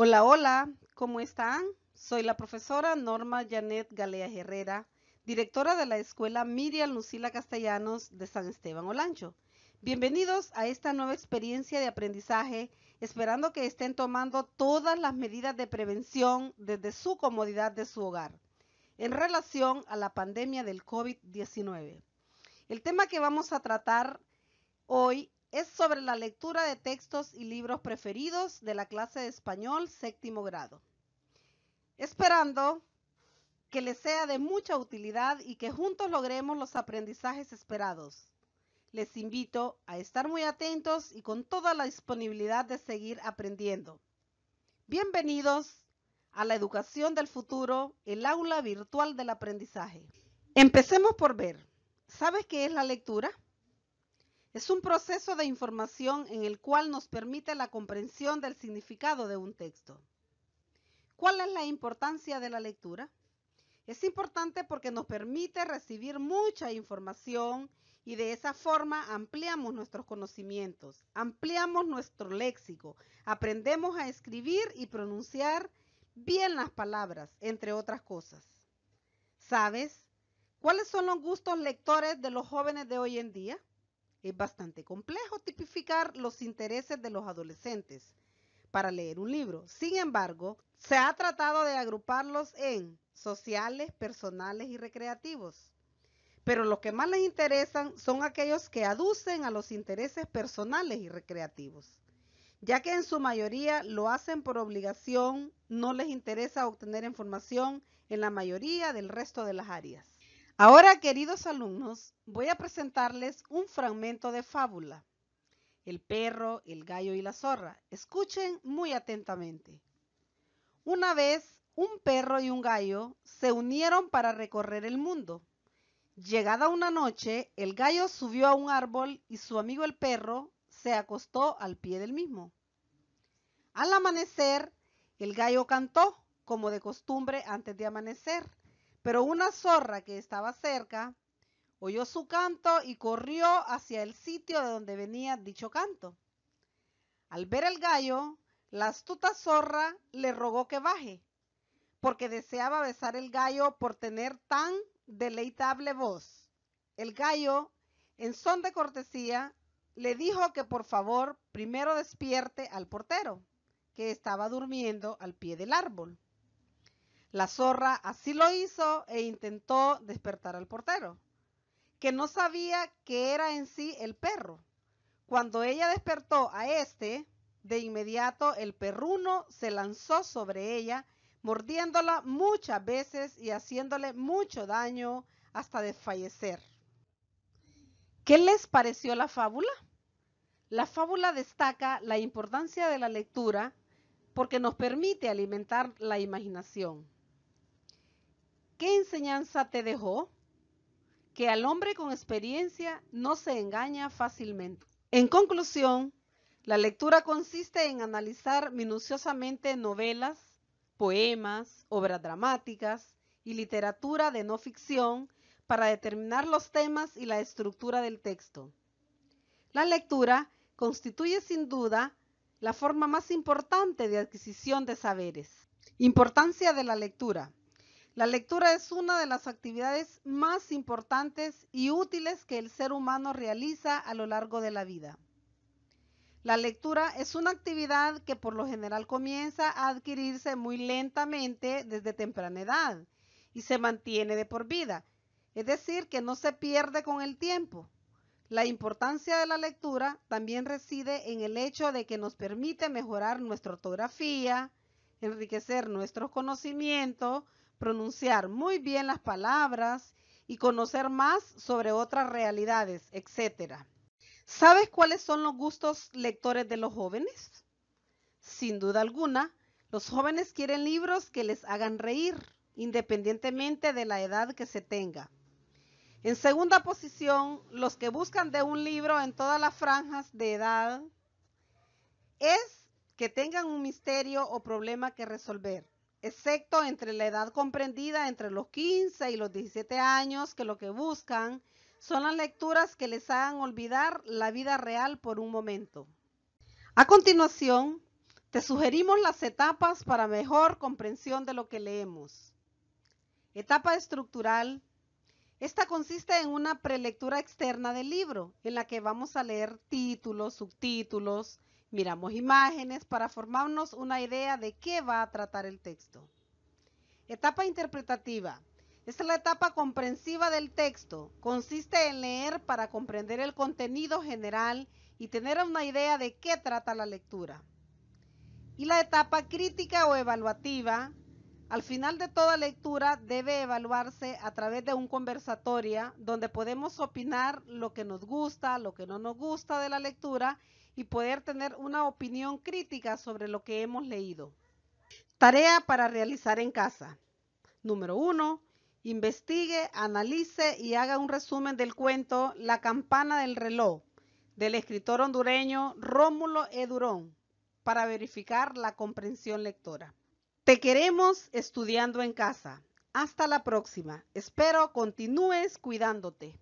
Hola, hola, ¿cómo están? Soy la profesora Norma Janet Galea Herrera, directora de la Escuela Miriam Lucila Castellanos de San Esteban Olancho. Bienvenidos a esta nueva experiencia de aprendizaje, esperando que estén tomando todas las medidas de prevención desde su comodidad de su hogar en relación a la pandemia del COVID-19. El tema que vamos a tratar hoy es sobre la lectura de textos y libros preferidos de la clase de español séptimo grado. Esperando que les sea de mucha utilidad y que juntos logremos los aprendizajes esperados. Les invito a estar muy atentos y con toda la disponibilidad de seguir aprendiendo. Bienvenidos a la educación del futuro, el aula virtual del aprendizaje. Empecemos por ver. ¿Sabes qué es la lectura? Es un proceso de información en el cual nos permite la comprensión del significado de un texto. ¿Cuál es la importancia de la lectura? Es importante porque nos permite recibir mucha información y de esa forma ampliamos nuestros conocimientos, ampliamos nuestro léxico, aprendemos a escribir y pronunciar bien las palabras, entre otras cosas. ¿Sabes cuáles son los gustos lectores de los jóvenes de hoy en día? Es bastante complejo tipificar los intereses de los adolescentes para leer un libro. Sin embargo, se ha tratado de agruparlos en sociales, personales y recreativos. Pero los que más les interesan son aquellos que aducen a los intereses personales y recreativos, ya que en su mayoría lo hacen por obligación, no les interesa obtener información en la mayoría del resto de las áreas. Ahora, queridos alumnos, voy a presentarles un fragmento de fábula. El perro, el gallo y la zorra. Escuchen muy atentamente. Una vez, un perro y un gallo se unieron para recorrer el mundo. Llegada una noche, el gallo subió a un árbol y su amigo el perro se acostó al pie del mismo. Al amanecer, el gallo cantó, como de costumbre antes de amanecer pero una zorra que estaba cerca oyó su canto y corrió hacia el sitio de donde venía dicho canto. Al ver al gallo, la astuta zorra le rogó que baje, porque deseaba besar el gallo por tener tan deleitable voz. El gallo, en son de cortesía, le dijo que por favor primero despierte al portero, que estaba durmiendo al pie del árbol. La zorra así lo hizo e intentó despertar al portero, que no sabía que era en sí el perro. Cuando ella despertó a este, de inmediato el perruno se lanzó sobre ella, mordiéndola muchas veces y haciéndole mucho daño hasta desfallecer. ¿Qué les pareció la fábula? La fábula destaca la importancia de la lectura porque nos permite alimentar la imaginación. ¿Qué enseñanza te dejó? Que al hombre con experiencia no se engaña fácilmente. En conclusión, la lectura consiste en analizar minuciosamente novelas, poemas, obras dramáticas y literatura de no ficción para determinar los temas y la estructura del texto. La lectura constituye sin duda la forma más importante de adquisición de saberes. Importancia de la lectura. La lectura es una de las actividades más importantes y útiles que el ser humano realiza a lo largo de la vida. La lectura es una actividad que por lo general comienza a adquirirse muy lentamente desde temprana edad y se mantiene de por vida, es decir, que no se pierde con el tiempo. La importancia de la lectura también reside en el hecho de que nos permite mejorar nuestra ortografía, enriquecer nuestros conocimientos, pronunciar muy bien las palabras y conocer más sobre otras realidades, etc. ¿Sabes cuáles son los gustos lectores de los jóvenes? Sin duda alguna, los jóvenes quieren libros que les hagan reír, independientemente de la edad que se tenga. En segunda posición, los que buscan de un libro en todas las franjas de edad es que tengan un misterio o problema que resolver excepto entre la edad comprendida entre los 15 y los 17 años, que lo que buscan son las lecturas que les hagan olvidar la vida real por un momento. A continuación, te sugerimos las etapas para mejor comprensión de lo que leemos. Etapa estructural. Esta consiste en una prelectura externa del libro, en la que vamos a leer títulos, subtítulos, Miramos imágenes para formarnos una idea de qué va a tratar el texto. Etapa interpretativa. Esta es la etapa comprensiva del texto. Consiste en leer para comprender el contenido general y tener una idea de qué trata la lectura. Y la etapa crítica o evaluativa. Al final de toda lectura debe evaluarse a través de un conversatorio donde podemos opinar lo que nos gusta, lo que no nos gusta de la lectura y poder tener una opinión crítica sobre lo que hemos leído. Tarea para realizar en casa. Número 1. Investigue, analice y haga un resumen del cuento La campana del reloj del escritor hondureño Rómulo Edurón para verificar la comprensión lectora. Te queremos estudiando en casa. Hasta la próxima. Espero continúes cuidándote.